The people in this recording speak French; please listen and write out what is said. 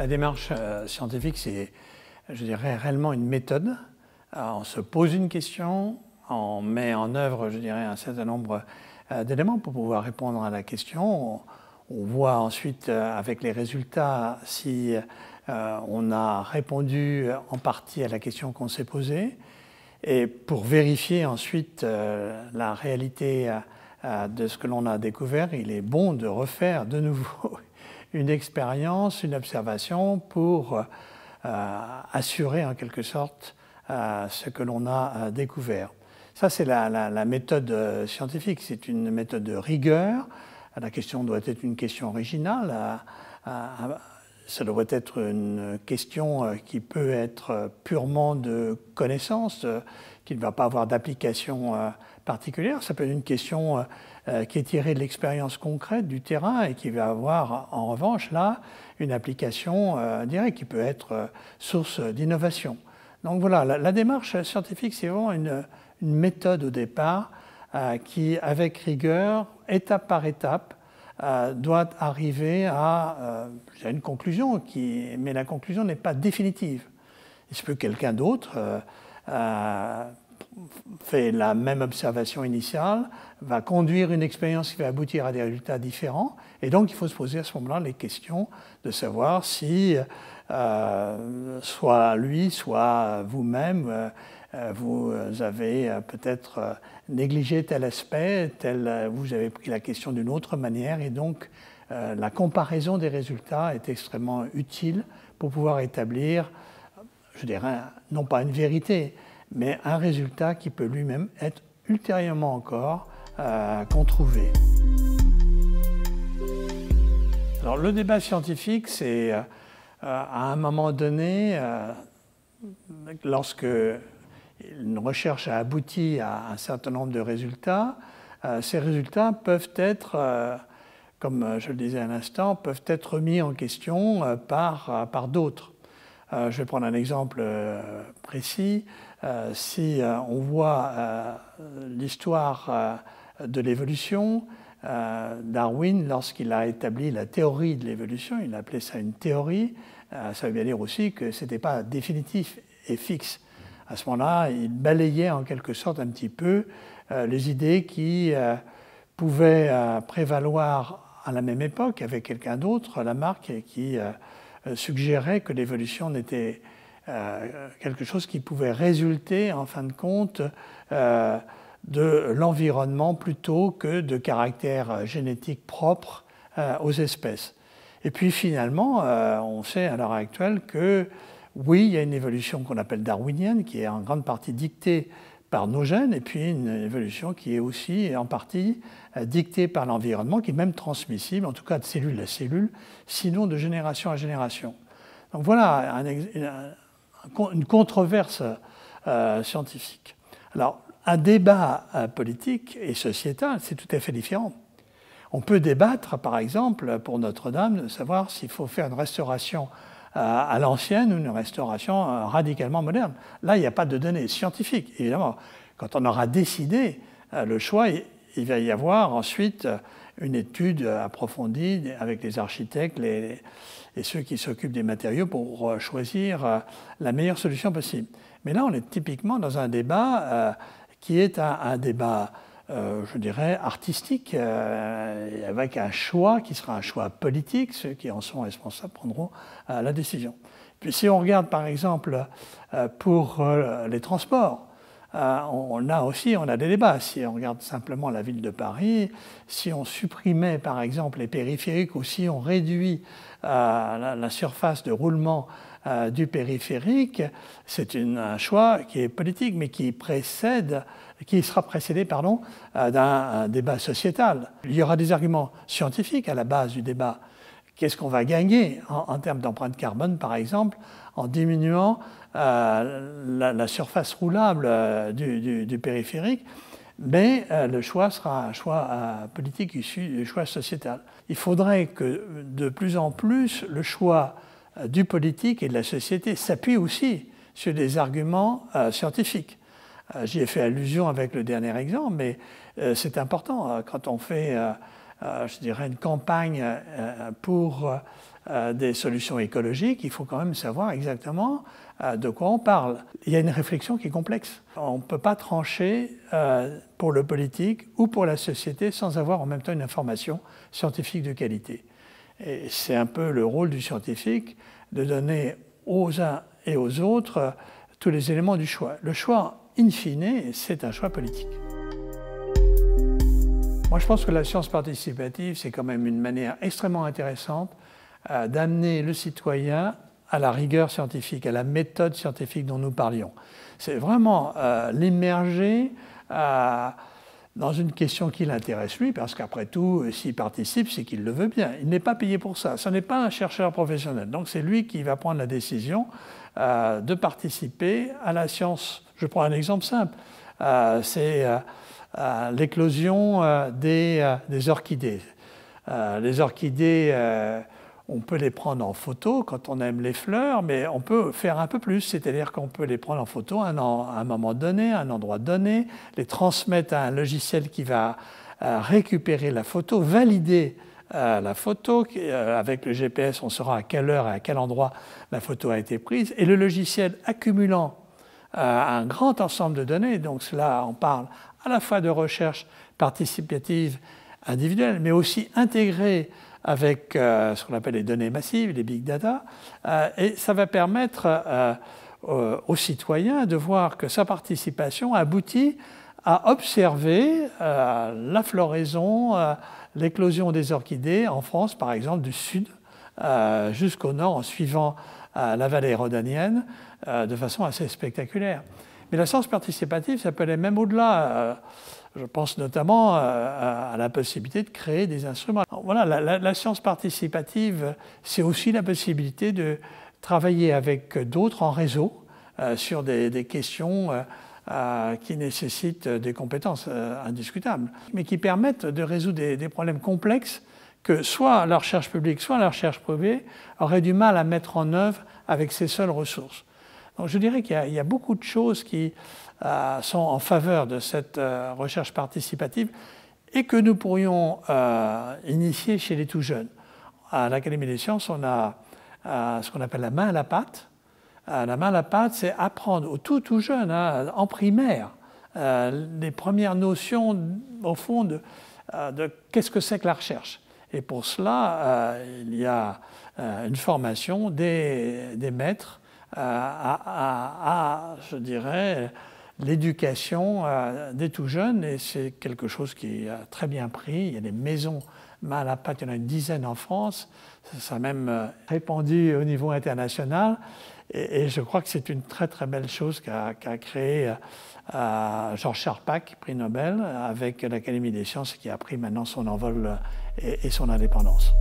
La démarche euh, scientifique, c'est, je dirais, réellement une méthode. Euh, on se pose une question, on met en œuvre, je dirais, un certain nombre euh, d'éléments pour pouvoir répondre à la question. On voit ensuite avec les résultats si on a répondu en partie à la question qu'on s'est posée. Et pour vérifier ensuite la réalité de ce que l'on a découvert, il est bon de refaire de nouveau une expérience, une observation pour euh, assurer en quelque sorte euh, ce que l'on a euh, découvert. Ça, c'est la, méthode scientifique, c'est une méthode de rigueur. La question doit être une question originale. ça doit être une question qui peut être purement de connaissance, qui ne va pas avoir d'application particulière. Ça peut être une question euh, euh, qui est tirée de l'expérience concrète du terrain et qui va avoir en revanche là une application euh, directe qui peut être source d'innovation. Donc voilà, la, démarche scientifique, c'est vraiment une, une, méthode au départ qui, avec rigueur, étape par étape, doit arriver à une conclusion, qui, mais la conclusion n'est pas définitive. Il se peut que quelqu'un d'autre fait la même observation initiale, va conduire une expérience qui va aboutir à des résultats différents. Et donc, il faut se poser à ce moment-là les questions de savoir si euh, soit lui, soit vous-même, euh, euh, vous avez peut-être négligé tel aspect, tel, vous avez pris la question d'une autre manière. Et donc, la comparaison des résultats est extrêmement utile pour pouvoir établir, je dirais, non pas une vérité, mais un résultat qui peut lui-même être ultérieurement encore euh, controuvé. Alors le débat scientifique, c'est euh, euh, à un moment donné, euh, lorsque une recherche a abouti à un certain nombre de résultats, ces résultats peuvent être, comme je le disais à l'instant, peuvent être mis en question par, par d'autres. Euh, je vais prendre un exemple euh, précis. Euh, si on voit l'histoire de l'évolution, Darwin, lorsqu'il a établi la théorie de l'évolution, il appelait ça une théorie, ça veut bien dire aussi que ce n'était pas définitif et fixe. À ce moment-là, il balayait en quelque sorte un petit peu les idées qui pouvaient prévaloir à la même époque avec quelqu'un d'autre, marque qui euh, suggérait que l'évolution n'était euh, quelque chose qui pouvait résulter, en fin de compte, euh, de l'environnement plutôt que de caractères génétiques propres aux espèces. Et puis finalement, on sait à l'heure actuelle que oui, il y a une évolution qu'on appelle darwinienne, qui est en grande partie dictée par nos gènes, et puis une évolution qui est aussi en partie euh, dictée par l'environnement, qui est même transmissible, en tout cas de cellule à cellule, sinon de génération à génération. Donc voilà une controverse euh, scientifique. Alors, un débat euh, politique et sociétal, c'est tout à fait différent. On peut débattre, par exemple, pour Notre-Dame, de savoir s'il faut faire une restauration à l'ancienne ou une restauration euh, radicalement moderne. Là, il n'y a pas de données scientifiques, évidemment. Quand on aura décidé euh, le choix, il va y avoir ensuite euh, une étude approfondie avec les architectes et ceux qui s'occupent des matériaux pour choisir la meilleure solution possible. Mais là, on est typiquement dans un débat qui est un débat euh, je dirais, artistique, euh, avec un choix qui sera un choix politique. Ceux qui en sont responsables prendront euh, la décision. Puis si on regarde par exemple pour les transports, on a aussi on a des débats. Si on regarde simplement la ville de Paris, si on supprimait par exemple les périphériques ou si on réduit la, surface de roulement euh, du périphérique, c'est un choix qui est politique, mais qui précède, qui sera précédé pardon, euh, d'un débat sociétal. Il y aura des arguments scientifiques à la base du débat. Qu'est-ce qu'on va gagner en, termes d'empreinte carbone, par exemple, en diminuant euh, la, surface roulable du, du, périphérique mais le choix sera un choix politique issu du choix sociétal. Il faudrait que de plus en plus le choix euh, du politique et de la société s'appuie aussi sur des arguments euh, scientifiques. Euh, j'y ai fait allusion avec le dernier exemple, mais c'est important. Quand on fait, je dirais, une campagne pour des solutions écologiques, il faut quand même savoir exactement de quoi on parle. Il y a une réflexion qui est complexe. On ne peut pas trancher pour le politique ou pour la société sans avoir en même temps une information scientifique de qualité. Et c'est un peu le rôle du scientifique de donner aux uns et aux autres tous les éléments du choix. Le choix, in fine, c'est un choix politique. Moi, je pense que la science participative, c'est quand même une manière extrêmement intéressante euh, d'amener le citoyen à la rigueur scientifique, à la méthode scientifique dont nous parlions. C'est vraiment euh, l'émerger à... Euh, dans une question qui l'intéresse lui, parce qu'après tout, euh, s'il participe, c'est qu'il le veut bien. Il n'est pas payé pour ça. Ce n'est pas un chercheur professionnel. Donc c'est lui qui va prendre la décision euh, de participer à la science. Je prends un exemple simple. Euh, c'est l'éclosion des, des, orchidées. les orchidées on peut les prendre en photo quand on aime les fleurs, mais on peut faire un peu plus, c'est-à-dire qu'on peut les prendre en photo à un, moment donné, à un endroit donné, les transmettre à un logiciel qui va euh, récupérer la photo, valider euh, la photo. Euh, avec le GPS, on saura à quelle heure et à quel endroit la photo a été prise. Et le logiciel accumulant un grand ensemble de données, donc cela, on parle à la fois de recherche participative individuelle, mais aussi intégrée avec euh, ce qu'on appelle les données massives, les big data, euh, et ça va permettre euh, aux citoyens de voir que sa participation aboutit à observer la floraison, l'éclosion des orchidées en France, par exemple, du sud jusqu'au nord, en suivant la vallée rhodanienne de façon assez spectaculaire. Mais la science participative, ça peut aller même au-delà. Je pense notamment à, la possibilité de créer des instruments. voilà, la, science participative, c'est aussi la possibilité de travailler avec d'autres en réseau euh, sur des, questions euh, euh, qui nécessitent des compétences indiscutables, mais qui permettent de résoudre des, problèmes complexes que soit la recherche publique, soit la recherche privée aurait du mal à mettre en œuvre avec ses seules ressources je dirais qu'il y, a beaucoup de choses qui euh, sont en faveur de cette euh, recherche participative et que nous pourrions euh, initier chez les tout jeunes. À l'Académie des sciences, on a ce qu'on appelle la main à la pâte. la main à la pâte, c'est apprendre aux tout tout jeunes, hein, en primaire, les premières notions, au fond, de, de qu'est-ce que c'est que la recherche. Et pour cela, il y a une formation des, des maîtres à, je dirais, l'éducation euh, des tout jeunes. Et c'est quelque chose qui a très bien pris. Il y a des maisons mal à pâte, il y en a une dizaine en France. Ça a même euh, répandu au niveau international. Et, je crois que c'est une très très belle chose qu'a créé euh, Georges Charpak, prix Nobel, avec l'Académie des sciences qui a pris maintenant son envol et son indépendance.